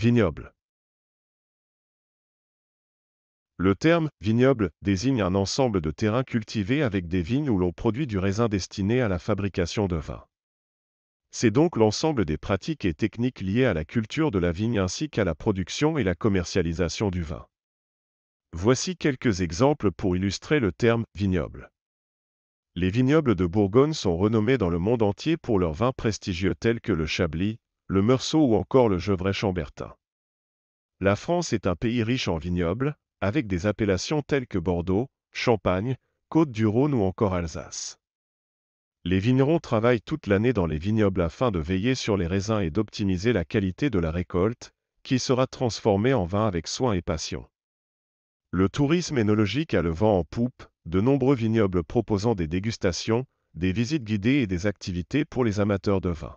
vignoble. Le terme vignoble désigne un ensemble de terrains cultivés avec des vignes où l'on produit du raisin destiné à la fabrication de vin. C'est donc l'ensemble des pratiques et techniques liées à la culture de la vigne ainsi qu'à la production et la commercialisation du vin. Voici quelques exemples pour illustrer le terme vignoble. Les vignobles de Bourgogne sont renommés dans le monde entier pour leurs vins prestigieux tels que le Chablis, le Meursault ou encore le Gevrey-Chambertin. La France est un pays riche en vignobles, avec des appellations telles que Bordeaux, Champagne, Côte-du-Rhône ou encore Alsace. Les vignerons travaillent toute l'année dans les vignobles afin de veiller sur les raisins et d'optimiser la qualité de la récolte, qui sera transformée en vin avec soin et passion. Le tourisme énologique a le vent en poupe, de nombreux vignobles proposant des dégustations, des visites guidées et des activités pour les amateurs de vin.